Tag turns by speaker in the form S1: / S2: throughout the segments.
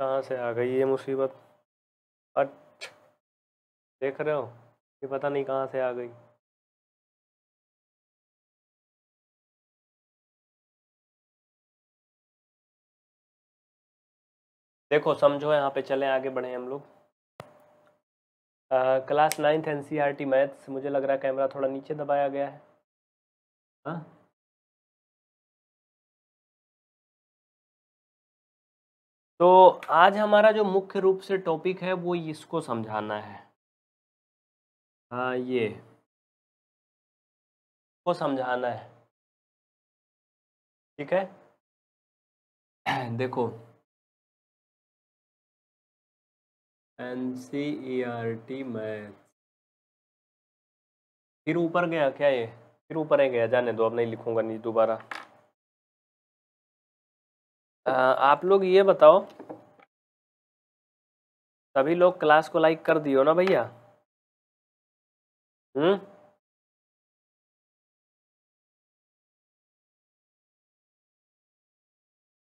S1: कहाँ से आ गई ये मुसीबत अट देख रहे हो ये पता नहीं कहाँ से आ गई देखो समझो यहाँ पे चले आगे बढ़े हम लोग
S2: class ninth N C R T maths मुझे लग रहा है कैमरा थोड़ा नीचे दबाया गया है
S1: हाँ तो आज हमारा जो मुख्य रूप से टॉपिक है वो इसको समझाना है हाँ ये को समझाना है ठीक है देखो N C E R T math फिर ऊपर गया क्या ये फिर ऊपर ही गया जाने
S2: दो अब नहीं लिखूंगा नहीं दोबारा आप लोग
S1: ये बताओ सभी लोग क्लास को लाइक कर दियो ना भैया हम्म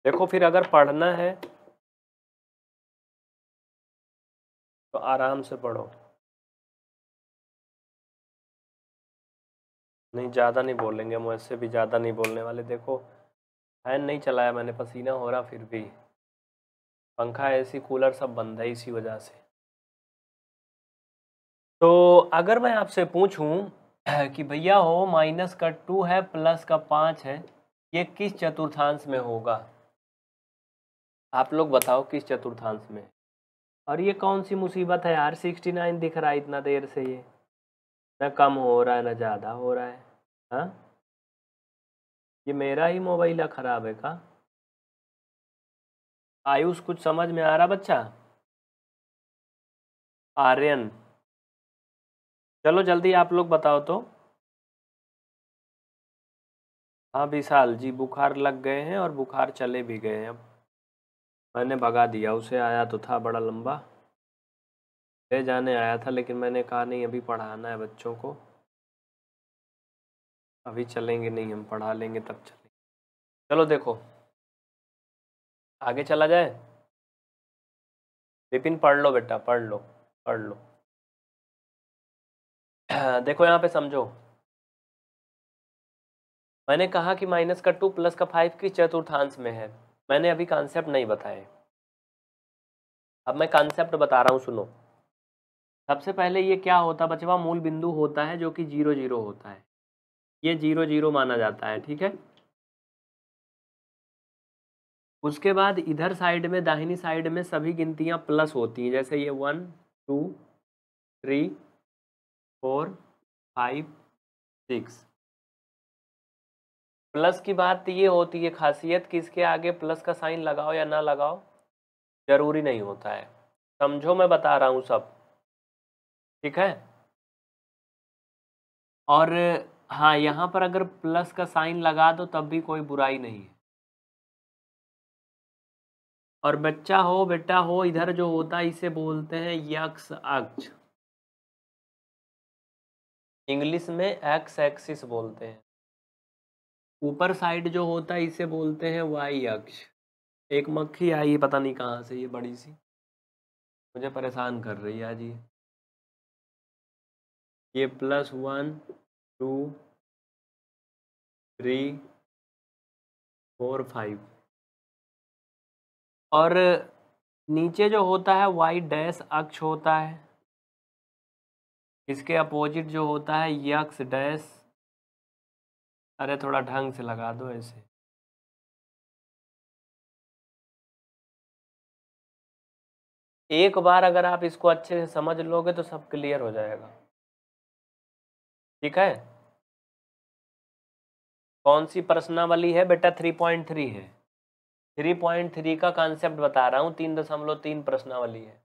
S1: देखो फिर अगर पढ़ना है तो आराम से पढ़ो नहीं ज़्यादा नहीं बोलेंगे
S2: हम वैसे भी ज़्यादा नहीं बोलने वाले देखो फैन नहीं चलाया मैंने पसीना हो रहा फिर भी पंखा सी कूलर सब बंद है इसी वजह से तो अगर मैं आपसे पूछूं कि भैया हो माइनस का टू है प्लस का पाँच है ये किस चतुर्थांश में होगा आप लोग बताओ किस चतुर्थांश में और ये कौन सी मुसीबत है यार सिक्सटी नाइन दिख रहा है इतना देर से ये ना कम हो रहा है ना ज़्यादा हो रहा है हाँ
S1: ये मेरा ही मोबाइल ख़राब है का आयुष कुछ समझ में आ रहा बच्चा आर्यन चलो जल्दी आप लोग बताओ तो
S2: हाँ विशाल जी बुखार लग गए हैं और बुखार चले भी गए हैं अब मैंने भगा दिया उसे आया तो था बड़ा लंबा ले जाने आया था लेकिन मैंने कहा नहीं अभी पढ़ाना है बच्चों को अभी चलेंगे नहीं हम पढ़ा लेंगे तब चलेंगे चलो देखो आगे
S1: चला जाए विपिन पढ़ लो बेटा पढ़ लो पढ़ लो देखो यहाँ पे समझो
S2: मैंने कहा कि माइनस का टू प्लस का फाइव किस चतुर्थांश में है मैंने अभी कॉन्सेप्ट नहीं बताए अब मैं कॉन्सेप्ट बता रहा हूँ सुनो सबसे पहले ये क्या होता बचवा मूल बिंदु होता है जो कि जीरो जीरो होता है ये जीरो जीरो माना जाता है ठीक है उसके बाद इधर साइड में दाहिनी साइड में सभी गिनतियां प्लस होती हैं जैसे ये one two three four five six plus की बात ये होती है खासियत कि इसके आगे प्लस का साइन लगाओ या ना लगाओ जरूरी नहीं होता है समझो मैं बता रहा हूँ सब ठीक है और हाँ यहाँ पर अगर प्लस का साइन लगा दो तब भी कोई बुराई नहीं है और बच्चा हो बेटा हो इधर जो होता है इसे बोलते हैं यक्ष अक्ष इंग्लिश में एक्स एक्सिस बोलते हैं ऊपर साइड जो होता है इसे बोलते हैं वाई अक्ष एक मक्खी आई है पता नहीं कहाँ से ये बड़ी सी मुझे परेशान कर रही है आज ये
S1: ये plus one two three four five
S2: और नीचे जो होता है वाई डैश अक्ष होता है
S1: इसके अपोजिट जो होता है यक्स डैश अरे थोड़ा ढंग से लगा दो ऐसे
S2: एक बार अगर आप इसको अच्छे से समझ लोगे तो सब क्लियर हो जाएगा ठीक है कौन सी प्रश्ना वाली है बेटा थ्री पॉइंट थ्री है थ्री पॉइंट थ्री का कॉन्सेप्ट बता रहा हूँ तीन दशमलव तीन प्रश्नावली है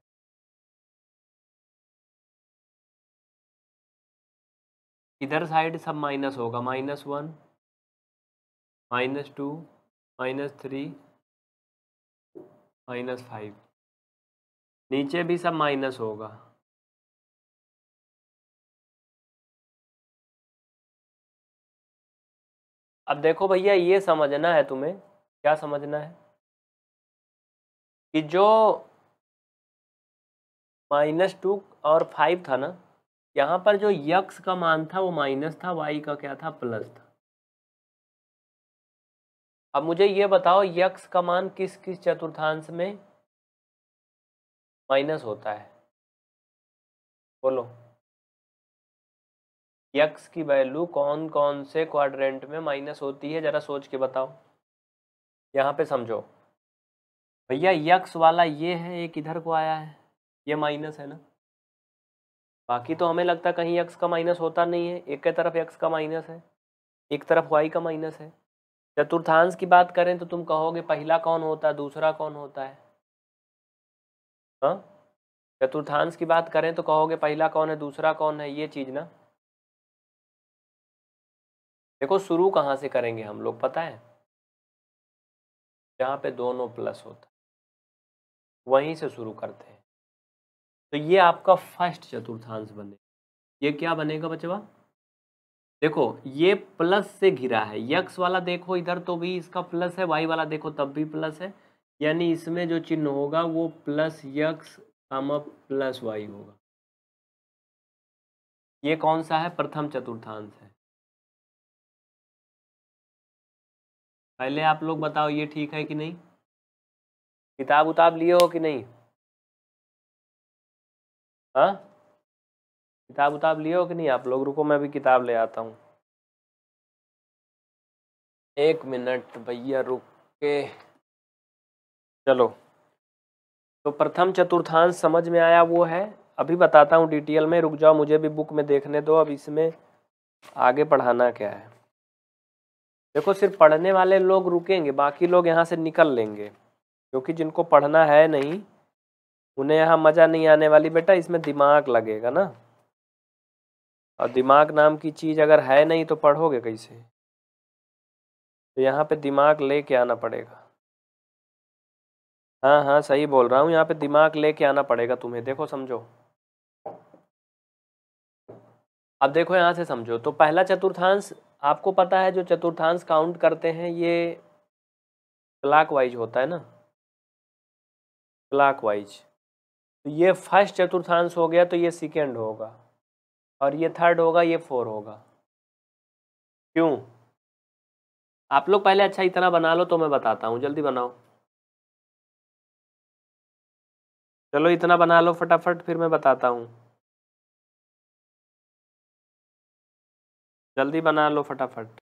S2: इधर साइड सब माइनस होगा minus one minus two minus three
S1: minus five नीचे भी सब माइनस होगा अब देखो भैया ये समझना है तुम्हें क्या समझना है
S2: कि जो माइनस टू और फाइव था ना यहाँ पर जो यक्स का मान था वो माइनस था वाई का क्या था प्लस था अब मुझे ये बताओ यक्स का मान किस किस चतुर्थांश में माइनस होता है बोलो यक्स की वैल्यू कौन कौन से क्वाड्रेंट में माइनस होती है ज़रा सोच के बताओ यहाँ पे समझो भैया यक्स वाला ये है एक इधर को आया है ये माइनस है ना बाकी तो हमें लगता कहीं यक्स का माइनस होता नहीं है एक के तरफ यक्स का माइनस है एक तरफ वाई का माइनस है चतुर्थांश की बात करें तो तुम कहोगे पहला कौन होता है दूसरा कौन होता है हाँ चतुर्थांश की बात करें तो कहोगे पहला कौन है दूसरा कौन है ये चीज़ ना देखो शुरू कहाँ से करेंगे हम लोग पता है जहाँ पे दोनों प्लस होता वहीं से शुरू करते हैं तो ये आपका फर्स्ट चतुर्थांश बने ये क्या बनेगा बचवा देखो ये प्लस से घिरा है यक्स वाला देखो इधर तो भी इसका प्लस है वाई वाला देखो तब भी प्लस है यानी इसमें जो चिन्ह होगा वो plus x comma plus y होगा
S1: ये कौन सा है प्रथम चतुर्थांश है पहले आप लोग बताओ ये ठीक है कि नहीं किताब उताब लिए हो कि नहीं हाँ
S2: किताब उताब लिए हो कि नहीं आप लोग रुको मैं भी किताब ले आता हूँ एक मिनट भैया रुक के चलो तो प्रथम चतुर्थांश समझ में आया वो है अभी बताता हूँ डिटेल में रुक जाओ मुझे भी बुक में देखने दो अब इसमें आगे पढ़ाना क्या है देखो सिर्फ पढ़ने वाले लोग रुकेंगे बाकी लोग यहाँ से निकल लेंगे क्योंकि जिनको पढ़ना है नहीं उन्हें यहाँ मज़ा नहीं आने वाली बेटा इसमें दिमाग लगेगा ना और दिमाग नाम की चीज़ अगर है नहीं तो पढ़ोगे कैसे तो यहाँ पे दिमाग लेके आना पड़ेगा हाँ हाँ सही बोल रहा हूँ यहाँ पे दिमाग लेके आना पड़ेगा तुम्हें देखो समझो अब देखो यहाँ से समझो तो पहला चतुर्थांश आपको पता है जो चतुर्थांश काउंट करते हैं ये क्लाक वाइज होता है ना क्लाक वाइज तो ये फर्स्ट चतुर्थांश हो गया तो ये सेकेंड होगा और ये थर्ड होगा ये फोर होगा क्यों आप लोग पहले अच्छा इतना बना लो तो मैं बताता हूँ जल्दी बनाओ
S1: चलो इतना बना लो फटाफट फिर मैं बताता हूँ जल्दी बना लो फटाफट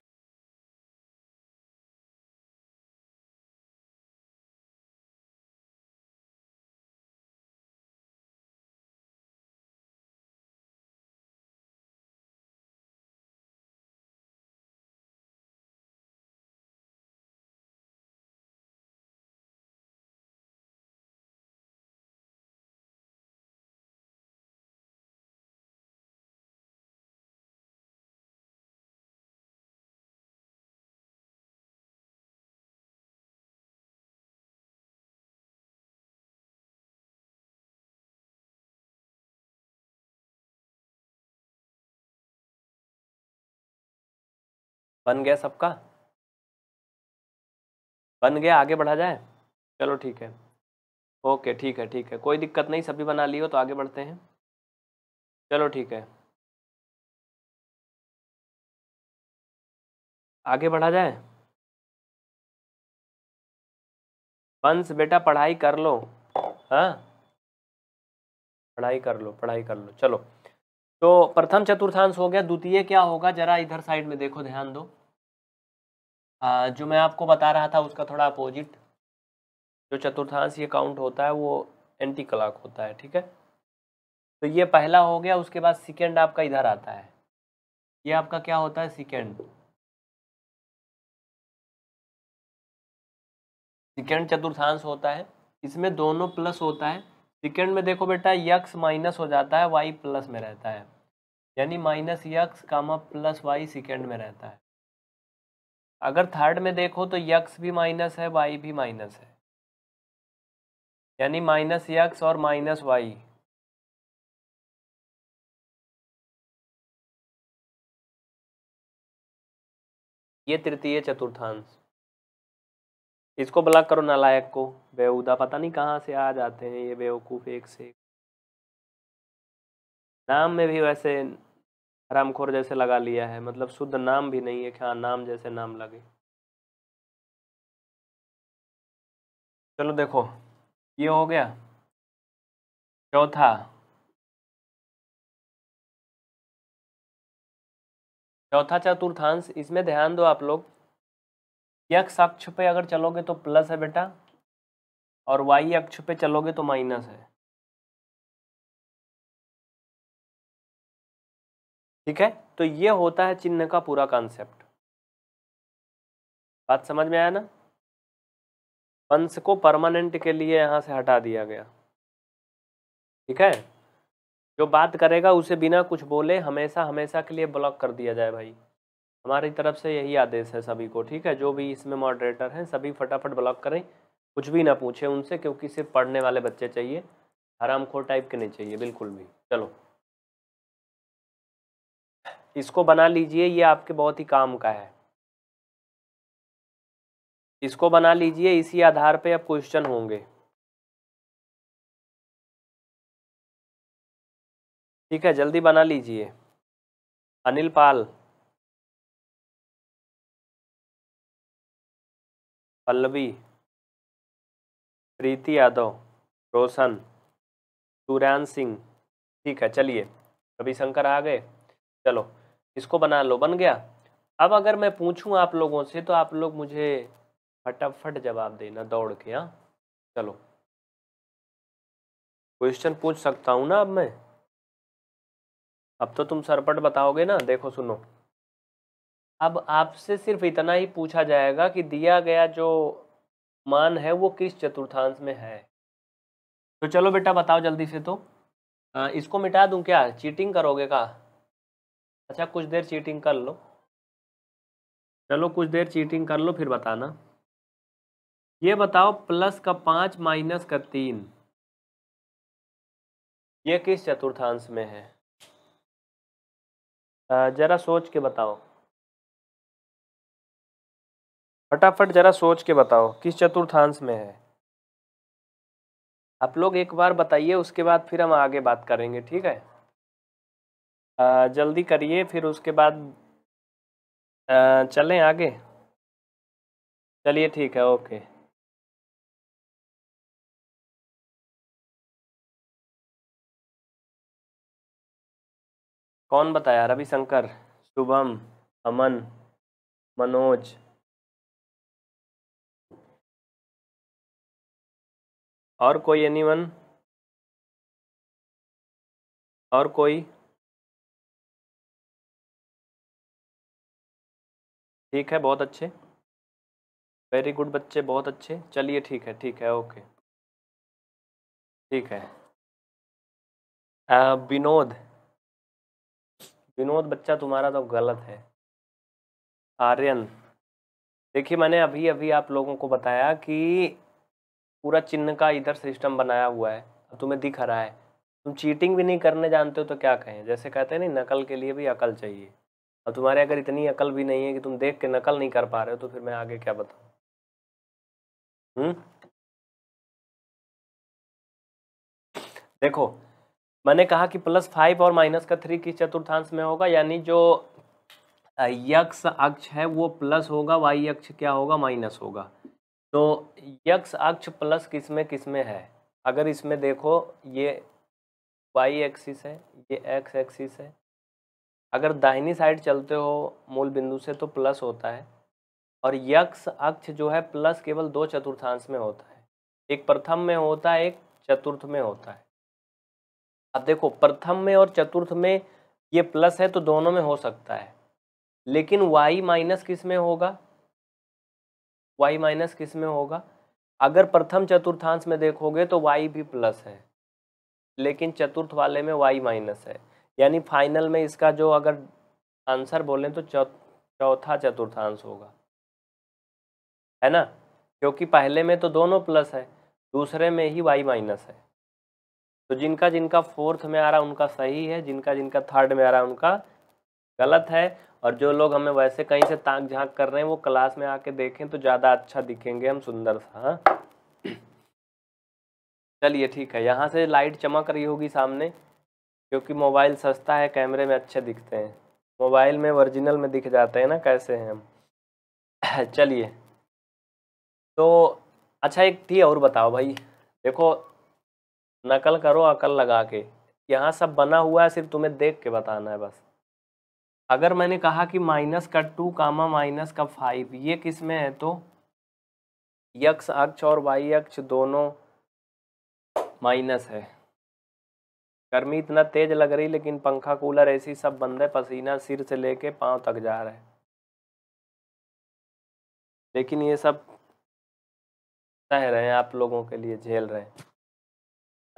S1: बन गया सबका बन गया आगे बढ़ा जाए चलो ठीक है ओके ठीक है ठीक है कोई दिक्कत नहीं सभी बना लियो तो आगे बढ़ते हैं चलो ठीक है आगे बढ़ा जाए वंश बेटा पढ़ाई
S2: कर लो हाँ पढ़ाई कर लो पढ़ाई कर लो चलो तो प्रथम चतुर्थांश हो गया द्वितीय क्या होगा जरा इधर साइड में देखो ध्यान दो जो मैं आपको बता रहा था उसका थोड़ा अपोजिट जो चतुर्थांश ये काउंट होता है वो एंटी क्लाक होता है ठीक है तो ये पहला हो गया उसके बाद सेकेंड आपका इधर आता है ये आपका क्या होता है सेकेंड सेकेंड चतुर्थांश होता है इसमें दोनों प्लस होता है सेकेंड में देखो बेटा यक्स माइनस हो जाता है वाई प्लस में रहता है यानी minus x comma plus y second में रहता है अगर थर्ड में देखो तो यक्स भी माइनस है वाई भी माइनस है
S1: यानी माइनस यक्स और माइनस वाई ये तृतीय चतुर्थांश इसको ब्लॉक करो नालायक को बेहूदा
S2: पता नहीं कहाँ से आ जाते हैं ये बेवकूफ़ एक से नाम में भी वैसे हरामखोर जैसे लगा लिया है मतलब शुद्ध नाम भी नहीं है कि हाँ नाम जैसे
S1: नाम लगे चलो देखो ये हो गया चौथा चौथा चतुर्थांश इसमें ध्यान दो आप
S2: लोग यक्ष अक्ष पे अगर चलोगे तो प्लस है बेटा और वाई अक्ष पे चलोगे तो माइनस है ठीक है तो ये होता है चिन्ह का पूरा कॉन्सेप्ट बात समझ में आया ना वंश को परमानेंट के लिए यहाँ से हटा दिया गया ठीक है जो बात करेगा उसे बिना कुछ बोले हमेशा हमेशा के लिए ब्लॉक कर दिया जाए भाई हमारी तरफ से यही आदेश है सभी को ठीक है जो भी इसमें मॉडरेटर हैं सभी फटाफट ब्लॉक करें कुछ भी ना पूछें उनसे क्योंकि सिर्फ पढ़ने वाले बच्चे चाहिए खोर टाइप के नहीं चाहिए बिल्कुल भी चलो इसको बना लीजिए ये आपके बहुत ही काम का है
S1: इसको बना लीजिए इसी आधार पे अब क्वेश्चन होंगे ठीक है जल्दी बना लीजिए अनिल पाल पल्लवी प्रीति यादव रोशन सुरैन सिंह ठीक है चलिए
S2: रविशंकर आ गए चलो इसको बना लो बन गया अब अगर मैं पूछूं आप लोगों से तो आप लोग मुझे फटाफट जवाब देना दौड़ के हाँ चलो क्वेश्चन पूछ सकता हूँ ना अब मैं अब तो तुम सरपट बताओगे ना देखो सुनो अब आपसे सिर्फ इतना ही पूछा जाएगा कि दिया गया जो मान है वो किस चतुर्थांश में है तो चलो बेटा बताओ जल्दी से तो आ, इसको मिटा दूं क्या चीटिंग करोगे का अच्छा कुछ देर चीटिंग कर लो चलो कुछ देर चीटिंग कर लो फिर बताना ये बताओ प्लस का पाँच माइनस का तीन ये किस चतुर्थांश में है ज़रा सोच के बताओ फटाफट ज़रा सोच के बताओ किस चतुर्थांश में है आप लोग एक बार बताइए उसके बाद फिर हम आगे बात करेंगे ठीक है जल्दी करिए फिर उसके बाद चलें आगे
S1: चलिए ठीक है ओके कौन बताया रविशंकर शुभम अमन मनोज और कोई एनीवन और कोई ठीक है बहुत अच्छे वेरी गुड बच्चे बहुत अच्छे चलिए ठीक है ठीक है ओके ठीक है विनोद विनोद बच्चा तुम्हारा तो गलत है आर्यन
S2: देखिए मैंने अभी अभी आप लोगों को बताया कि पूरा चिन्ह का इधर सिस्टम बनाया हुआ है और तुम्हें दिख रहा है तुम चीटिंग भी नहीं करने जानते हो तो क्या कहें जैसे कहते हैं नहीं नकल के लिए भी अकल चाहिए अब तुम्हारे अगर इतनी अकल भी नहीं है कि तुम देख के नकल नहीं कर पा रहे हो तो फिर मैं आगे क्या हम्म देखो मैंने कहा कि प्लस फाइव और माइनस का थ्री किस चतुर्थांश में होगा यानी जो यक्ष अक्ष है वो प्लस होगा वाई अक्ष क्या होगा माइनस होगा तो यक्ष अक्ष प्लस किस में किस में है अगर इसमें देखो ये वाई एक्सिस है ये एक्स एक्सिस है अगर दाहिनी साइड चलते हो मूल बिंदु से तो प्लस होता है और यक्ष अक्ष जो है प्लस केवल दो चतुर्थांश में होता है एक प्रथम में होता है एक चतुर्थ में होता है अब देखो प्रथम में और चतुर्थ में ये प्लस है तो दोनों में हो सकता है लेकिन वाई माइनस किस में होगा वाई माइनस किस में होगा अगर प्रथम चतुर्थांश में देखोगे तो वाई भी प्लस है लेकिन चतुर्थ वाले में वाई माइनस है यानी फाइनल में इसका जो अगर आंसर बोलें तो चौथा चतुर्थांश होगा है ना क्योंकि पहले में तो दोनों प्लस है दूसरे में ही वाई माइनस है तो जिनका जिनका फोर्थ में आ रहा उनका सही है जिनका जिनका थर्ड में आ रहा उनका गलत है और जो लोग हमें वैसे कहीं से ताक झाँक कर रहे हैं वो क्लास में आके देखें तो ज़्यादा अच्छा दिखेंगे हम सुंदर सा हाँ चलिए ठीक है यहाँ से लाइट चमक रही होगी सामने क्योंकि मोबाइल सस्ता है कैमरे में अच्छे दिखते हैं मोबाइल में ओरिजिनल में दिख जाते हैं ना कैसे हैं हम चलिए तो अच्छा एक थी और बताओ भाई देखो नकल करो अकल लगा के यहाँ सब बना हुआ है सिर्फ तुम्हें देख के बताना है बस अगर मैंने कहा कि माइनस का टू कामा माइनस का फाइव ये किस में है तो यक्ष अक्ष और वाई अक्ष दोनों माइनस है गर्मी इतना तेज लग रही लेकिन पंखा कूलर ऐसी सब बंद है पसीना सिर से लेके पाँव तक जा रहा है लेकिन ये सब सह रहे हैं आप लोगों के लिए झेल रहे हैं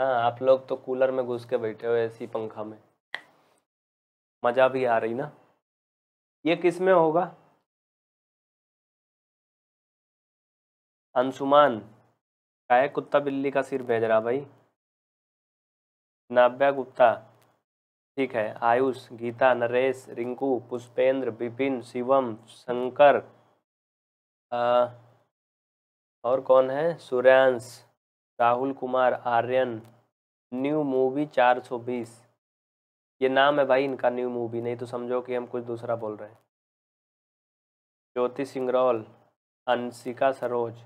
S2: हाँ आप लोग तो कूलर में घुस के बैठे हो ऐसी पंखा में
S1: मज़ा भी आ रही ना ये किस में होगा अंशुमान का है कुत्ता बिल्ली
S2: का सिर भेज रहा भाई नाभ्या गुप्ता ठीक है आयुष गीता नरेश रिंकू पुष्पेंद्र विपिन शिवम शंकर और कौन है सूर्यांश राहुल कुमार आर्यन न्यू मूवी 420 ये नाम है भाई इनका न्यू मूवी नहीं तो समझो कि हम कुछ दूसरा बोल रहे हैं ज्योति सिंगरौल अंशिका सरोज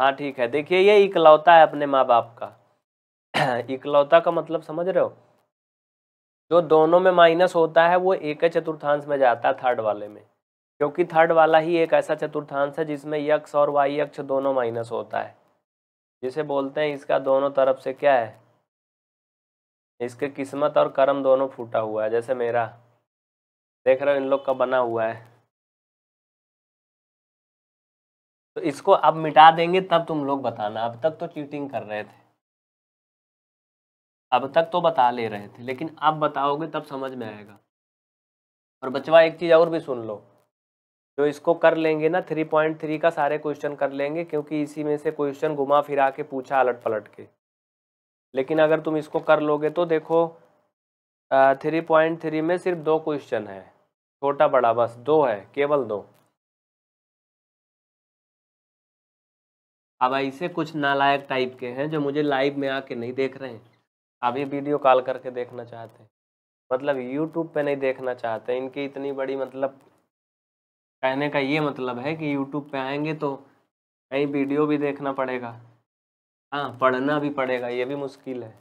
S2: हाँ ठीक है देखिए ये इकलौता है अपने माँ बाप का इकलौता का मतलब समझ रहे हो जो दोनों में माइनस होता है वो एक चतुर्थांश में जाता है थर्ड वाले में क्योंकि थर्ड वाला ही एक ऐसा चतुर्थांश है जिसमें यक्ष और वाई यक्ष दोनों माइनस होता है जिसे बोलते हैं इसका दोनों तरफ से क्या है इसके किस्मत और कर्म दोनों फूटा हुआ है जैसे मेरा देख रहे हो इन लोग का बना हुआ है तो इसको अब मिटा देंगे तब तुम लोग बताना अब तक तो चीटिंग कर रहे थे अब तक तो बता ले रहे थे लेकिन अब बताओगे तब समझ में आएगा और बचवा एक चीज़ और भी सुन लो जो इसको कर लेंगे ना थ्री पॉइंट थ्री का सारे क्वेश्चन कर लेंगे क्योंकि इसी में से क्वेश्चन घुमा फिरा के पूछा अलट पलट के लेकिन अगर तुम इसको कर लोगे तो देखो थ्री पॉइंट थ्री में सिर्फ दो क्वेश्चन है छोटा बड़ा बस दो है केवल दो अब ऐसे कुछ नालायक टाइप के हैं जो मुझे लाइव में आके नहीं देख रहे हैं अभी वीडियो कॉल करके देखना चाहते हैं मतलब यूट्यूब पे नहीं देखना चाहते इनकी इतनी बड़ी मतलब कहने का ये मतलब है कि यूट्यूब पे आएंगे तो कहीं वीडियो भी देखना पड़ेगा हाँ
S1: पढ़ना भी पड़ेगा ये भी मुश्किल है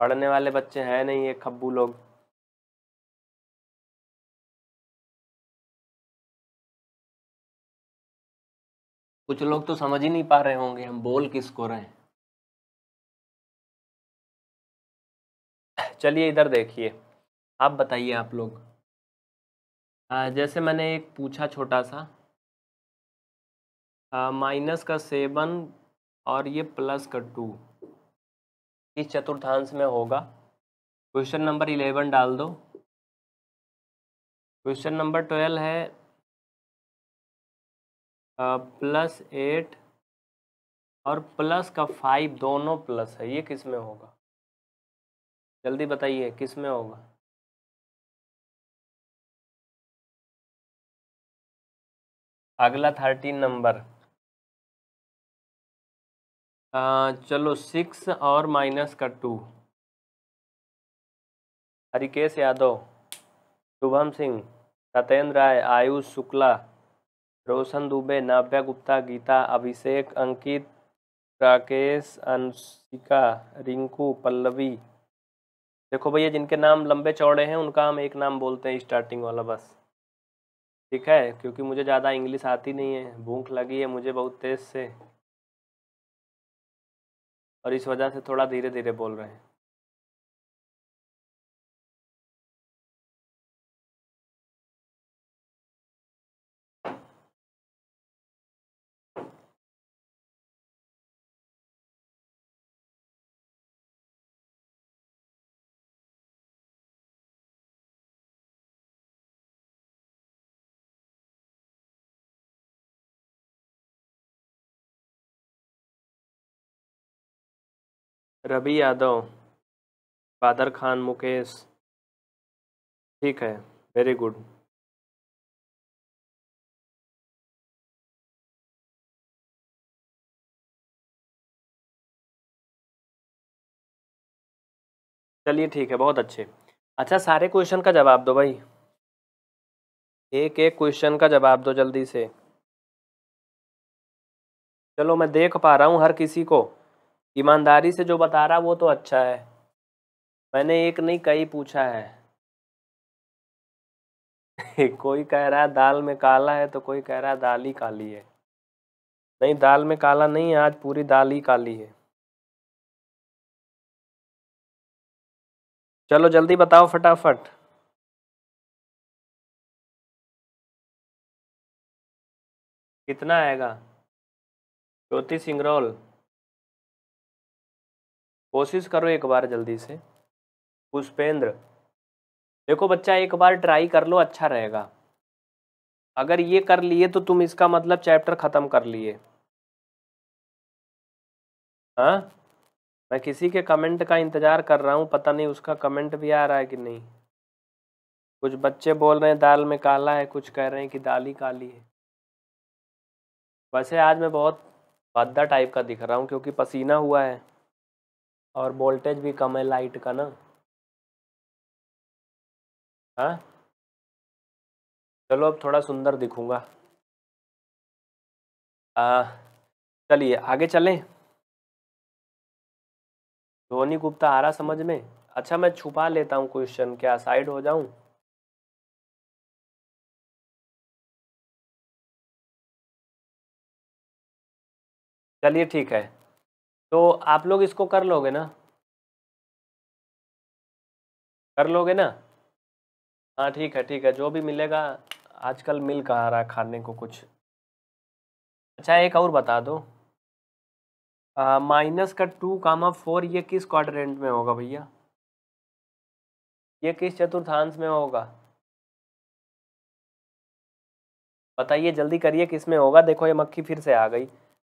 S1: पढ़ने वाले बच्चे हैं नहीं ये खब्बू लोग कुछ लोग तो समझ ही नहीं पा रहे होंगे हम बोल किसको रहे हैं चलिए इधर देखिए
S2: आप बताइए आप लोग आ, जैसे मैंने एक पूछा छोटा सा माइनस का सेवन और ये प्लस का टू इस चतुर्थांश में होगा क्वेश्चन नंबर इलेवन डाल
S1: दो क्वेश्चन नंबर ट्वेल्व है प्लस एट और प्लस का फाइव दोनों प्लस है ये किस में होगा जल्दी बताइए किस में होगा अगला थर्टीन नंबर
S2: चलो सिक्स और माइनस का टू हरिकेश यादव शुभम सिंह सत्येंद्र राय आयुष शुक्ला रोशन दुबे नाव्या गुप्ता गीता अभिषेक अंकित राकेश अंशिका रिंकू पल्लवी देखो भैया जिनके नाम लंबे चौड़े हैं उनका हम एक नाम बोलते हैं स्टार्टिंग वाला बस ठीक है क्योंकि मुझे ज़्यादा इंग्लिश आती नहीं है भूख लगी है मुझे बहुत तेज़ से
S1: और इस वजह से थोड़ा धीरे धीरे बोल रहे हैं रवि यादव बादर खान मुकेश ठीक है वेरी गुड चलिए ठीक है बहुत अच्छे अच्छा सारे
S2: क्वेश्चन का जवाब दो भाई एक एक क्वेश्चन का जवाब दो जल्दी से चलो मैं देख पा रहा हूँ हर किसी को ईमानदारी से जो बता रहा वो तो अच्छा है मैंने एक नहीं कई पूछा है कोई कह रहा है दाल में काला है तो कोई कह रहा है दाल ही काली है नहीं दाल में काला नहीं आज पूरी दाल ही काली है
S1: चलो जल्दी बताओ फटाफट कितना आएगा ज्योति सिंगरौल
S2: कोशिश करो एक बार जल्दी से पुष्पेंद्र देखो बच्चा एक बार ट्राई कर लो अच्छा रहेगा अगर ये कर लिए तो तुम इसका मतलब चैप्टर ख़त्म कर लिए हाँ मैं किसी के कमेंट का इंतज़ार कर रहा हूँ पता नहीं उसका कमेंट भी आ रहा है कि नहीं कुछ बच्चे बोल रहे हैं दाल में काला है कुछ कह रहे हैं कि दाल ही काली है वैसे आज मैं बहुत भद्दा टाइप का दिख रहा हूँ क्योंकि पसीना हुआ है और वोल्टेज भी कम है लाइट का ना
S1: हाँ चलो अब थोड़ा सुंदर दिखूंगा चलिए आगे चलें
S2: धोनी गुप्ता आ रहा समझ में अच्छा मैं छुपा लेता हूँ क्वेश्चन क्या साइड
S1: हो जाऊँ चलिए ठीक है तो आप लोग इसको कर लोगे ना कर लोगे ना
S2: हाँ ठीक है ठीक है जो भी मिलेगा आजकल मिल आ रहा है खाने को कुछ अच्छा एक और बता दो माइनस का टू कामा फोर ये किस क्वाड्रेंट में होगा भैया ये किस चतुर्थांश में होगा बताइए जल्दी करिए किस में होगा देखो ये मक्खी फिर से आ गई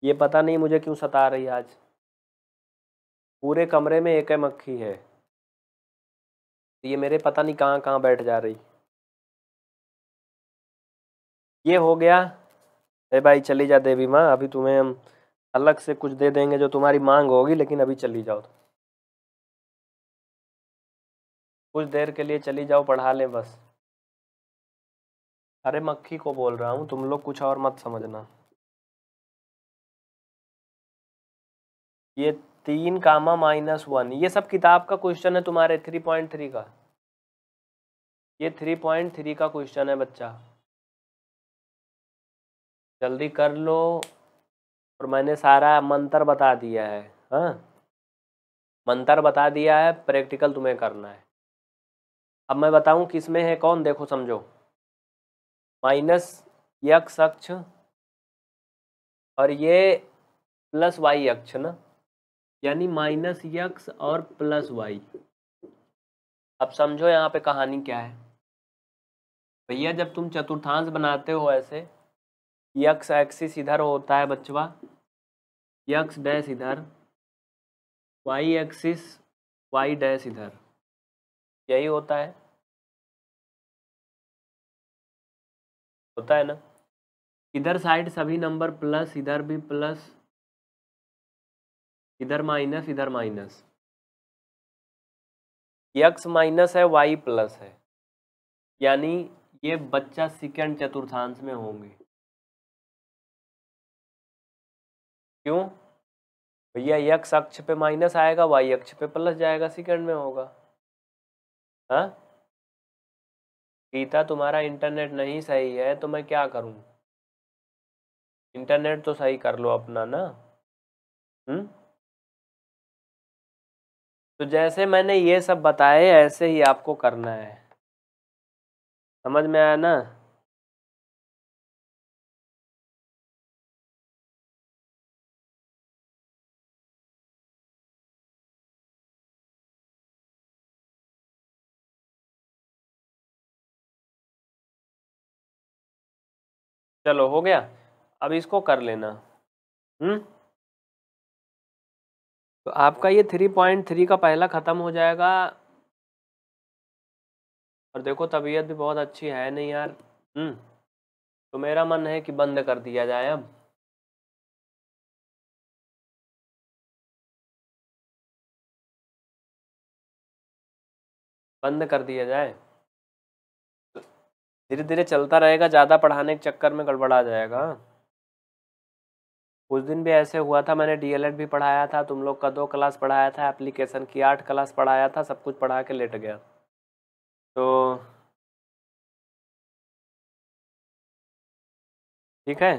S2: ये पता नहीं मुझे क्यों सता रही आज पूरे कमरे में एक मक्खी है तो ये मेरे पता नहीं कहाँ कहाँ बैठ जा रही ये हो गया अरे भाई चली जा देवी माँ अभी तुम्हें हम अलग से कुछ दे देंगे जो तुम्हारी मांग होगी लेकिन अभी चली जाओ कुछ देर के लिए चली जाओ पढ़ा लें बस अरे मक्खी को बोल रहा हूँ तुम लोग कुछ और मत समझना ये तीन कामा माइनस वन ये सब किताब का क्वेश्चन है तुम्हारे थ्री पॉइंट थ्री का ये थ्री पॉइंट थ्री का क्वेश्चन है बच्चा जल्दी कर लो और मैंने सारा मंत्र बता दिया है हाँ मंत्र बता दिया है प्रैक्टिकल तुम्हें करना है अब मैं बताऊं किस में है कौन देखो समझो माइनस यक्ष अक्ष और ये प्लस वाई अक्ष ना यानी माइनस यक्स और प्लस वाई अब समझो यहाँ पे कहानी क्या है भैया जब तुम चतुर्थांश बनाते हो ऐसे यक्स एक्सिस इधर होता है बचवा यक्स डैश इधर
S1: वाई एक्सिस वाई डैश इधर यही होता है होता है ना इधर साइड सभी नंबर प्लस इधर भी प्लस इधर
S2: माइनस इधर माइनस यक्स माइनस है वाई प्लस है यानी ये बच्चा सेकेंड चतुर्थांश में होंगे क्यों भैया यक्स अक्ष पे माइनस आएगा वाई अक्ष पे प्लस जाएगा सेकेंड में होगा हाँ गीता तुम्हारा इंटरनेट नहीं सही है तो मैं क्या करूं इंटरनेट तो सही कर लो अपना ना
S1: हम्म तो जैसे मैंने ये सब बताए ऐसे ही आपको करना है समझ में आया ना चलो हो गया अब इसको कर लेना हम्म
S2: तो आपका ये थ्री पॉइंट थ्री का पहला ख़त्म हो जाएगा और देखो तबीयत भी बहुत अच्छी है नहीं यार हम्म। तो मेरा मन है कि बंद
S1: कर दिया जाए अब बंद कर दिया जाए तो धीरे धीरे चलता रहेगा ज़्यादा पढ़ाने के चक्कर में गड़बड़ा जाएगा
S2: उस दिन भी ऐसे हुआ था मैंने डी भी पढ़ाया था तुम लोग का दो क्लास पढ़ाया था एप्लीकेशन की आठ क्लास पढ़ाया था सब कुछ पढ़ा के लेट गया
S1: तो ठीक है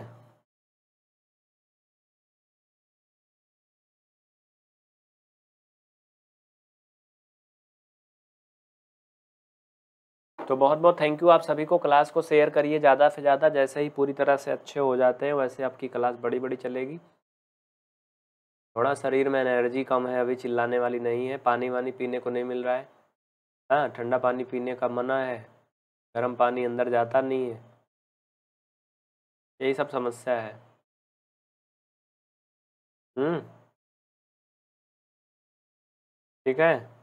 S2: तो बहुत बहुत थैंक यू आप सभी को क्लास को शेयर करिए ज़्यादा से ज़्यादा जैसे ही पूरी तरह से अच्छे हो जाते हैं वैसे आपकी क्लास बड़ी बड़ी चलेगी थोड़ा शरीर में एनर्जी कम है अभी चिल्लाने वाली नहीं है पानी वानी पीने को नहीं मिल रहा है हाँ ठंडा पानी पीने का
S1: मना है गर्म पानी अंदर जाता नहीं है यही सब समस्या है हम्म ठीक है